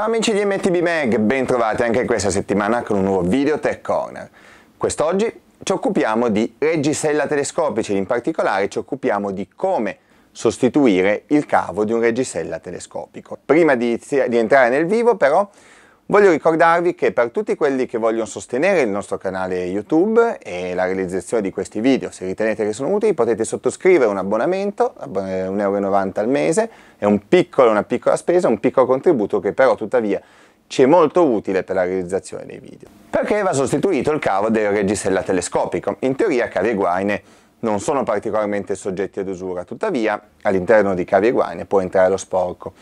Ciao amici di MTB Mag, bentrovati anche questa settimana con un nuovo video Tech Corner. Quest'oggi ci occupiamo di reggisella telescopici, in particolare ci occupiamo di come sostituire il cavo di un reggisella telescopico. Prima di, di entrare nel vivo però Voglio ricordarvi che per tutti quelli che vogliono sostenere il nostro canale YouTube e la realizzazione di questi video, se ritenete che sono utili, potete sottoscrivere un abbonamento, 1,90 eh, euro al mese, è un piccolo, una piccola spesa, un piccolo contributo che però tuttavia ci è molto utile per la realizzazione dei video. Perché va sostituito il cavo del reggisella telescopico, in teoria cavi e guaine non sono particolarmente soggetti ad usura, tuttavia all'interno di cavi e guaine può entrare lo sporco.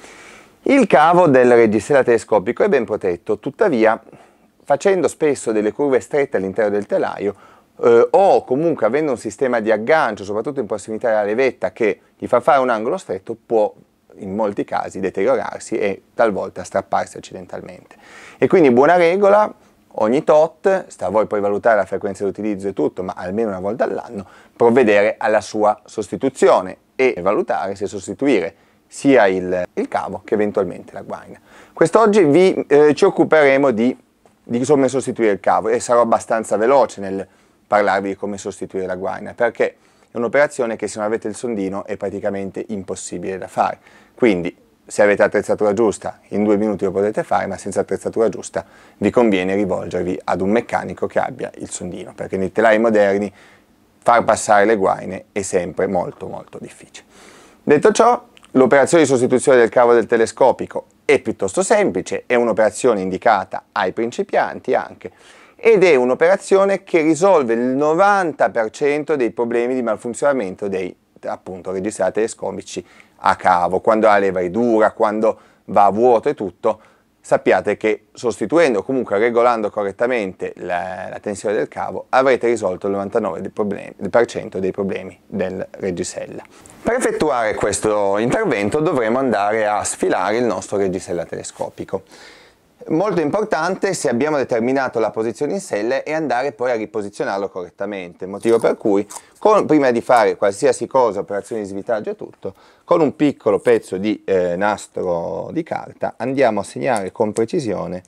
Il cavo del registro telescopico è ben protetto, tuttavia facendo spesso delle curve strette all'interno del telaio eh, o comunque avendo un sistema di aggancio, soprattutto in prossimità della levetta, che gli fa fare un angolo stretto, può in molti casi deteriorarsi e talvolta strapparsi accidentalmente. E quindi buona regola, ogni tot, sta a voi poi valutare la frequenza di utilizzo e tutto, ma almeno una volta all'anno, provvedere alla sua sostituzione e valutare se sostituire sia il, il cavo che eventualmente la guaina. Quest'oggi vi, eh, ci occuperemo di, di come sostituire il cavo e sarò abbastanza veloce nel parlarvi di come sostituire la guaina perché è un'operazione che se non avete il sondino è praticamente impossibile da fare. Quindi se avete attrezzatura giusta in due minuti lo potete fare, ma senza attrezzatura giusta vi conviene rivolgervi ad un meccanico che abbia il sondino, perché nei telai moderni far passare le guaine è sempre molto molto difficile. Detto ciò, L'operazione di sostituzione del cavo del telescopico è piuttosto semplice, è un'operazione indicata ai principianti anche ed è un'operazione che risolve il 90% dei problemi di malfunzionamento dei appunto registrati telescopici a cavo, quando la leva è dura, quando va a vuoto e tutto, sappiate che sostituendo o comunque regolando correttamente la, la, tensione del cavo avrete risolto il 99% dei problemi, dei problemi del reggisella. Per effettuare questo intervento dovremo andare a sfilare il nostro reggisella telescopico. Molto importante se abbiamo determinato la posizione in selle e andare poi a riposizionarlo correttamente, motivo per cui con, prima di fare qualsiasi cosa, operazioni di svitaggio e tutto, con un piccolo pezzo di eh, nastro di carta andiamo a segnare con precisione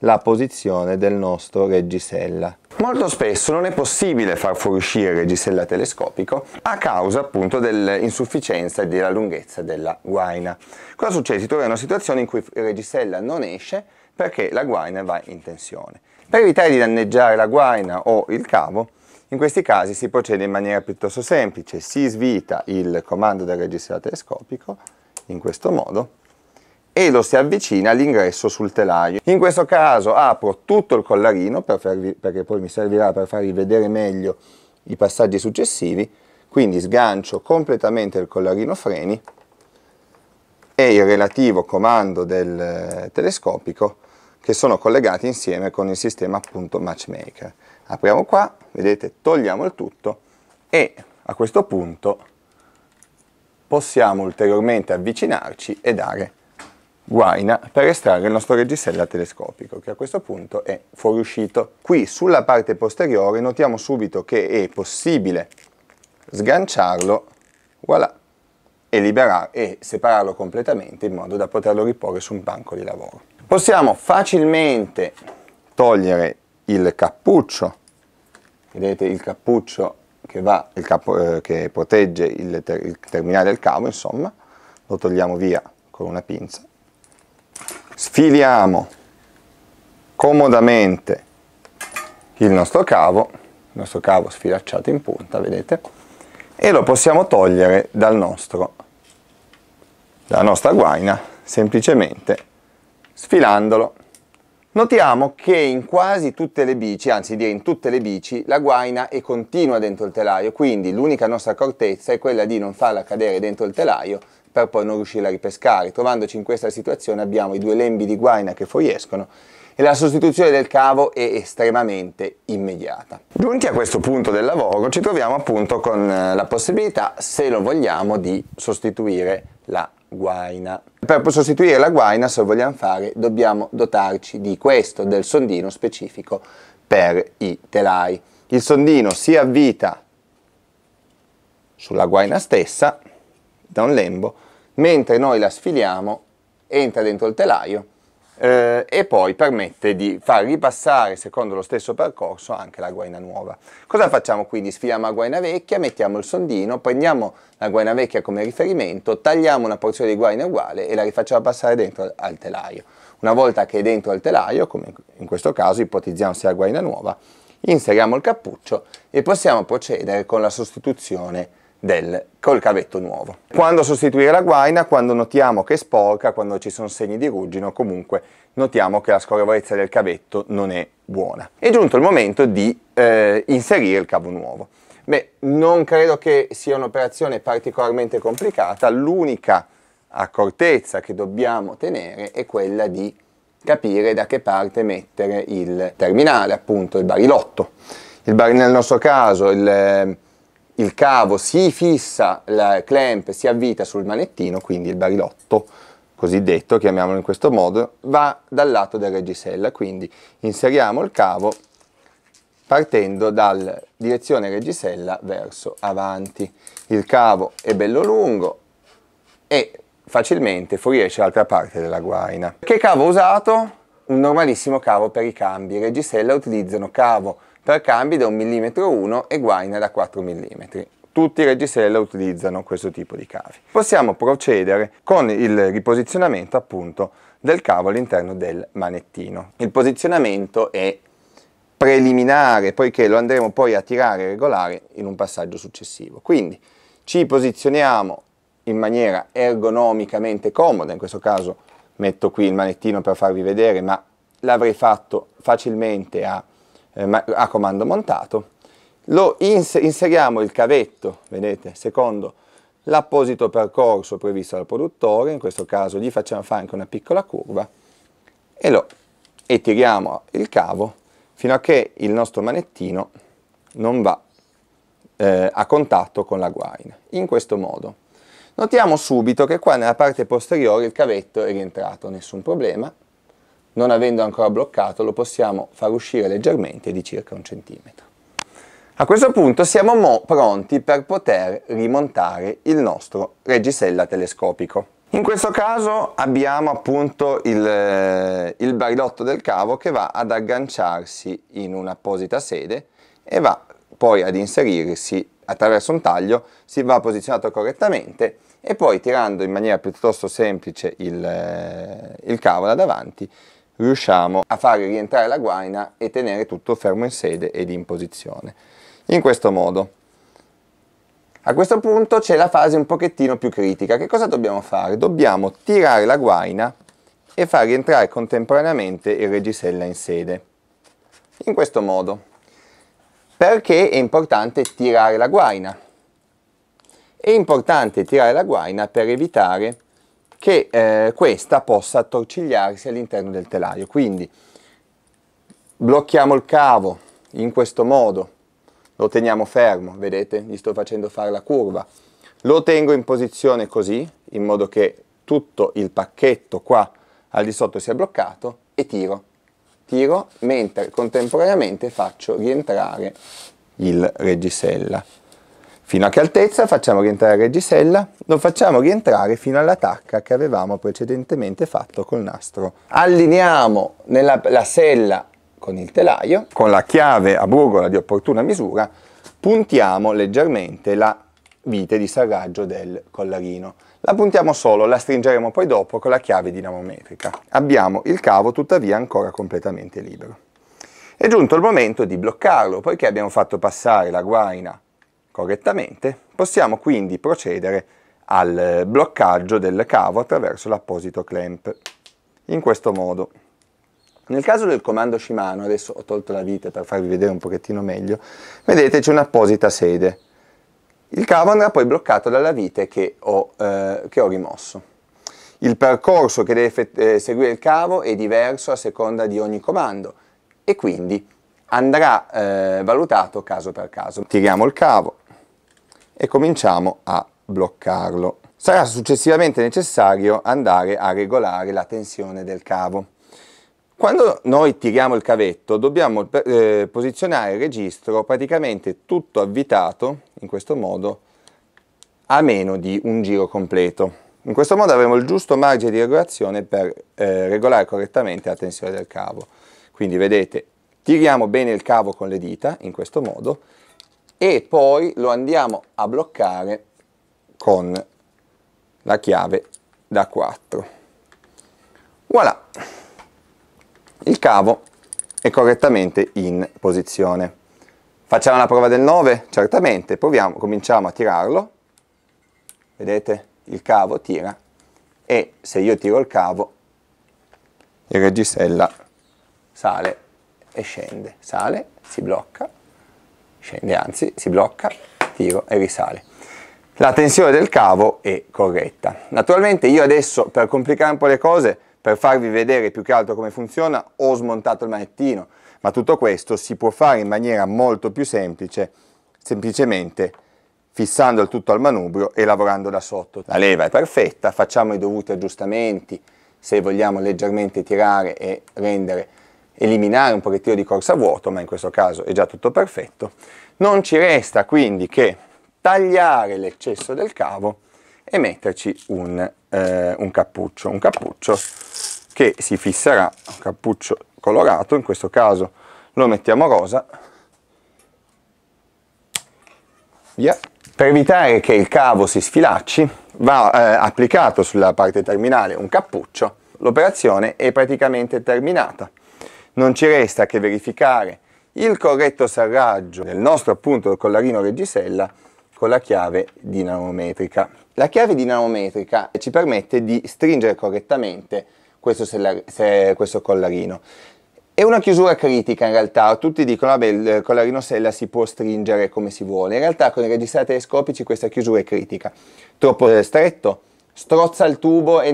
la posizione del nostro reggisella. Molto spesso non è possibile far fuoriuscire il reggisella telescopico a causa appunto dell'insufficienza e della lunghezza della guaina. Cosa succede? Si trova in una situazione in cui il reggisella non esce perché la guaina va in tensione. Per evitare di danneggiare la guaina o il cavo, in questi casi si procede in maniera piuttosto semplice, si svita il comando del registratore telescopico in questo modo e lo si avvicina all'ingresso sul telaio. In questo caso apro tutto il collarino per farvi, perché poi mi servirà per farvi vedere meglio i passaggi successivi, quindi sgancio completamente il collarino freni e il relativo comando del eh, telescopico che sono collegati insieme con il sistema appunto matchmaker. Apriamo qua, vedete, togliamo il tutto e a questo punto possiamo ulteriormente avvicinarci e dare guaina per estrarre il nostro reggisella telescopico che a questo punto è fuoriuscito. Qui sulla parte posteriore notiamo subito che è possibile sganciarlo voilà, e, liberare, e separarlo completamente in modo da poterlo riporre su un banco di lavoro possiamo facilmente togliere il cappuccio vedete il cappuccio che, va, il capo, eh, che protegge il, ter il terminale del cavo insomma lo togliamo via con una pinza sfiliamo comodamente il nostro cavo il nostro cavo sfilacciato in punta vedete e lo possiamo togliere dal nostro dalla nostra guaina semplicemente Sfilandolo. Notiamo che in quasi tutte le bici, anzi direi in tutte le bici, la guaina è continua dentro il telaio, quindi l'unica nostra accortezza è quella di non farla cadere dentro il telaio per poi non riuscirla a ripescare. Trovandoci in questa situazione abbiamo i due lembi di guaina che fuoriescono e la sostituzione del cavo è estremamente immediata. Giunti a questo punto del lavoro ci troviamo appunto con la possibilità, se lo vogliamo, di sostituire la guaina. Per sostituire la guaina, se vogliamo fare, dobbiamo dotarci di questo, del sondino specifico per i telai. Il sondino si avvita sulla guaina stessa, da un lembo, mentre noi la sfiliamo, entra dentro il telaio eh, e poi permette di far ripassare secondo lo stesso percorso anche la guaina nuova. Cosa facciamo quindi? Sfiliamo la guaina vecchia, mettiamo il sondino, prendiamo la guaina vecchia come riferimento, tagliamo una porzione di guaina uguale e la rifacciamo passare dentro al telaio. Una volta che è dentro al telaio, come in questo caso ipotizziamo sia la guaina nuova, inseriamo il cappuccio e possiamo procedere con la sostituzione del, col cavetto nuovo. Quando sostituire la guaina, quando notiamo che è sporca, quando ci sono segni di ruggine o comunque notiamo che la scorrevolezza del cavetto non è buona. È giunto il momento di eh, inserire il cavo nuovo. Beh, non credo che sia un'operazione particolarmente complicata, l'unica accortezza che dobbiamo tenere è quella di capire da che parte mettere il terminale, appunto il barilotto. Il bar, nel nostro caso il il cavo si fissa, il clamp si avvita sul manettino, quindi il barilotto cosiddetto, chiamiamolo in questo modo, va dal lato del reggisella, quindi inseriamo il cavo partendo dalla direzione reggisella verso avanti. Il cavo è bello lungo e facilmente fuoriesce l'altra parte della guaina. Che cavo ho usato? Un normalissimo cavo per i cambi. I reggisella utilizzano cavo per cambi da 1 mm 1 e guaina da 4 mm. Tutti i reggisella utilizzano questo tipo di cavi. Possiamo procedere con il riposizionamento appunto del cavo all'interno del manettino. Il posizionamento è preliminare poiché lo andremo poi a tirare regolare in un passaggio successivo. Quindi ci posizioniamo in maniera ergonomicamente comoda, in questo caso metto qui il manettino per farvi vedere, ma l'avrei fatto facilmente a eh, a comando montato, lo ins inseriamo il cavetto, vedete, secondo l'apposito percorso previsto dal produttore, in questo caso gli facciamo fare anche una piccola curva e lo e tiriamo il cavo fino a che il nostro manettino non va eh, a contatto con la guaina, in questo modo. Notiamo subito che qua nella parte posteriore il cavetto è rientrato, nessun problema, non avendo ancora bloccato, lo possiamo far uscire leggermente di circa un centimetro. A questo punto siamo pronti per poter rimontare il nostro reggisella telescopico. In questo caso abbiamo appunto il, il barilotto del cavo che va ad agganciarsi in un'apposita sede e va poi ad inserirsi attraverso un taglio, si va posizionato correttamente e poi tirando in maniera piuttosto semplice il, eh, il cavo da davanti riusciamo a far rientrare la guaina e tenere tutto fermo in sede ed in posizione. In questo modo. A questo punto c'è la fase un pochettino più critica. Che cosa dobbiamo fare? Dobbiamo tirare la guaina e far rientrare contemporaneamente il reggisella in sede. In questo modo. Perché è importante tirare la guaina? È importante tirare la guaina per evitare che eh, questa possa attorcigliarsi all'interno del telaio. Quindi blocchiamo il cavo in questo modo, lo teniamo fermo, vedete? Gli sto facendo fare la curva. Lo tengo in posizione così, in modo che tutto il pacchetto qua al di sotto sia bloccato e tiro. Tiro mentre contemporaneamente faccio rientrare il reggisella. Fino a che altezza facciamo rientrare la reggisella Lo facciamo rientrare fino alla tacca che avevamo precedentemente fatto col nastro. Allineiamo nella, la sella con il telaio, con la chiave a burgola di opportuna misura, puntiamo leggermente la vite di sarraggio del collarino. La puntiamo solo, la stringeremo poi dopo con la chiave dinamometrica. Abbiamo il cavo tuttavia ancora completamente libero. È giunto il momento di bloccarlo, poiché abbiamo fatto passare la guaina correttamente, possiamo quindi procedere al eh, bloccaggio del cavo attraverso l'apposito clamp, in questo modo. Nel caso del comando Shimano, adesso ho tolto la vite per farvi vedere un pochettino meglio, vedete c'è un'apposita sede. Il cavo andrà poi bloccato dalla vite che ho, eh, che ho rimosso. Il percorso che deve eh, seguire il cavo è diverso a seconda di ogni comando e quindi andrà eh, valutato caso per caso. Tiriamo il cavo, e cominciamo a bloccarlo. Sarà successivamente necessario andare a regolare la tensione del cavo. Quando noi tiriamo il cavetto dobbiamo eh, posizionare il registro praticamente tutto avvitato, in questo modo, a meno di un giro completo. In questo modo avremo il giusto margine di regolazione per eh, regolare correttamente la tensione del cavo. Quindi vedete, tiriamo bene il cavo con le dita, in questo modo, e poi lo andiamo a bloccare con la chiave da 4 voilà il cavo è correttamente in posizione facciamo la prova del 9 certamente proviamo cominciamo a tirarlo vedete il cavo tira e se io tiro il cavo il reggisella sale e scende sale si blocca scende, anzi si blocca, tiro e risale. La tensione del cavo è corretta. Naturalmente io adesso per complicare un po' le cose, per farvi vedere più che altro come funziona, ho smontato il manettino, ma tutto questo si può fare in maniera molto più semplice, semplicemente fissando il tutto al manubrio e lavorando da sotto. La leva è perfetta, facciamo i dovuti aggiustamenti se vogliamo leggermente tirare e rendere eliminare un pochettino di corsa vuoto, ma in questo caso è già tutto perfetto. Non ci resta quindi che tagliare l'eccesso del cavo e metterci un, eh, un cappuccio, un cappuccio che si fisserà, un cappuccio colorato, in questo caso lo mettiamo rosa, via. Per evitare che il cavo si sfilacci va eh, applicato sulla parte terminale un cappuccio, l'operazione è praticamente terminata non ci resta che verificare il corretto serraggio del nostro appunto collarino reggisella con la chiave dinamometrica. La chiave dinamometrica ci permette di stringere correttamente questo, questo collarino. È una chiusura critica in realtà, tutti dicono che il collarino sella si può stringere come si vuole, in realtà con i registri telescopici questa chiusura è critica, troppo stretto, strozza il tubo e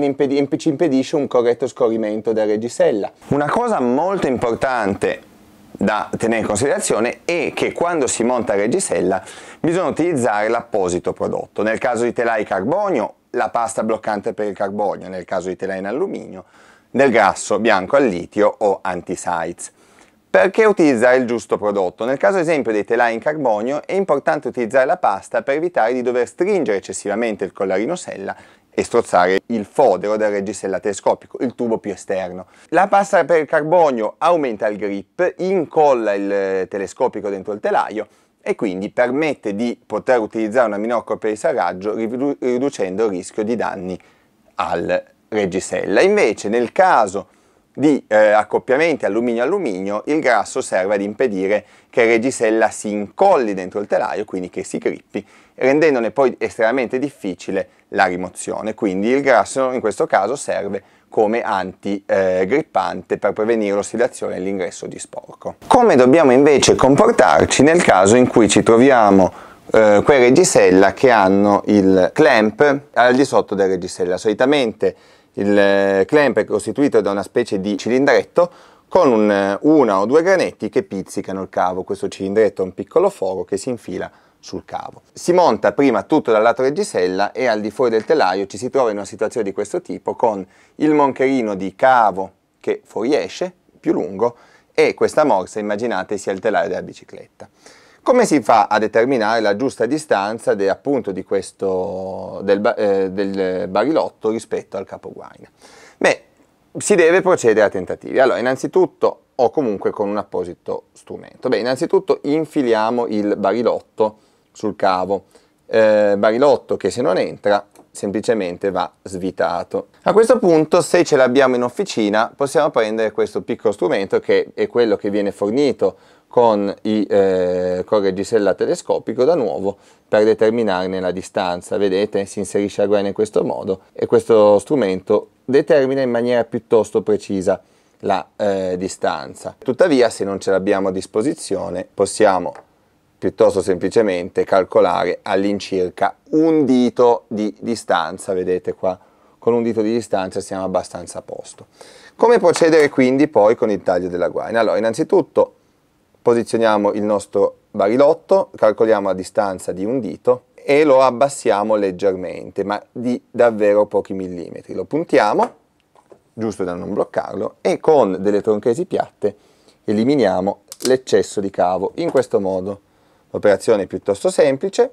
ci impedisce un corretto scorrimento del reggisella. Una cosa molto importante da tenere in considerazione è che quando si monta reggisella bisogna utilizzare l'apposito prodotto. Nel caso di telai carbonio, la pasta bloccante per il carbonio, nel caso di telai in alluminio, del grasso bianco al litio o anti-sites. Perché utilizzare il giusto prodotto? Nel caso esempio dei telai in carbonio è importante utilizzare la pasta per evitare di dover stringere eccessivamente il collarino sella e strozzare il fodero del reggisella telescopico, il tubo più esterno. La pasta per il carbonio aumenta il grip, incolla il eh, telescopico dentro il telaio e quindi permette di poter utilizzare una minor minoccope di sarraggio riducendo il rischio di danni al reggisella. Invece nel caso di eh, accoppiamenti alluminio-alluminio il grasso serve ad impedire che il Regisella si incolli dentro il telaio, quindi che si grippi, rendendone poi estremamente difficile la rimozione. Quindi il grasso in questo caso serve come antigrippante eh, per prevenire l'ossidazione e l'ingresso di sporco. Come dobbiamo invece comportarci nel caso in cui ci troviamo eh, quei Regisella che hanno il clamp al di sotto del Regisella? Solitamente il eh, clamp è costituito da una specie di cilindretto con un, eh, una o due granetti che pizzicano il cavo. Questo cilindretto è un piccolo foro che si infila sul cavo. Si monta prima tutto dal lato reggisella e al di fuori del telaio ci si trova in una situazione di questo tipo con il moncherino di cavo che fuoriesce, più lungo, e questa morsa immaginate sia il telaio della bicicletta. Come si fa a determinare la giusta distanza de, appunto, di questo, del, eh, del, barilotto rispetto al capoguaina? Beh, si deve procedere a tentativi. Allora, innanzitutto, o comunque con un apposito strumento. Beh, innanzitutto infiliamo il barilotto sul cavo, eh, barilotto che se non entra semplicemente va svitato. A questo punto se ce l'abbiamo in officina possiamo prendere questo piccolo strumento che è quello che viene fornito con, il eh, con reggisella telescopico da nuovo per determinarne la distanza. Vedete, si inserisce la guaina in questo modo e questo strumento determina in maniera piuttosto precisa la eh, distanza. Tuttavia, se non ce l'abbiamo a disposizione, possiamo piuttosto semplicemente calcolare all'incirca un dito di distanza, vedete qua, con un dito di distanza siamo abbastanza a posto. Come procedere quindi poi con il taglio della guaina? Allora, innanzitutto Posizioniamo il nostro barilotto, calcoliamo la distanza di un dito e lo abbassiamo leggermente, ma di davvero pochi millimetri. Lo puntiamo, giusto da non bloccarlo, e con delle tronchesi piatte eliminiamo l'eccesso di cavo. In questo modo l'operazione è piuttosto semplice.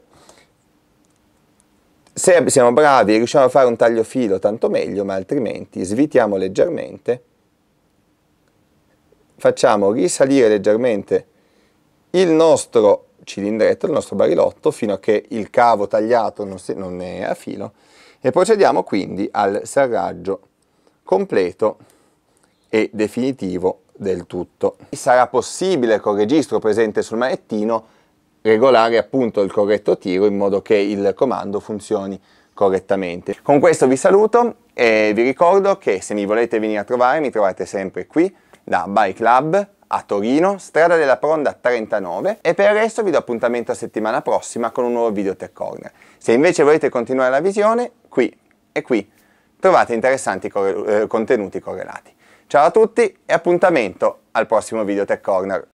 Se siamo bravi e riusciamo a fare un taglio filo tanto meglio, ma altrimenti svitiamo leggermente facciamo risalire leggermente il nostro cilindretto, il nostro barilotto, fino a che il cavo tagliato non, si, non è a filo e procediamo quindi al serraggio completo e definitivo del tutto. Sarà possibile col registro presente sul manettino regolare appunto il corretto tiro in modo che il comando funzioni correttamente. Con questo vi saluto e vi ricordo che se mi volete venire a trovare mi trovate sempre qui da Bike Lab a Torino, strada della Pronda 39 e per il resto vi do appuntamento a settimana prossima con un nuovo video Tech Corner. Se invece volete continuare la visione, qui e qui trovate interessanti corre eh, contenuti correlati. Ciao a tutti e appuntamento al prossimo video Tech Corner.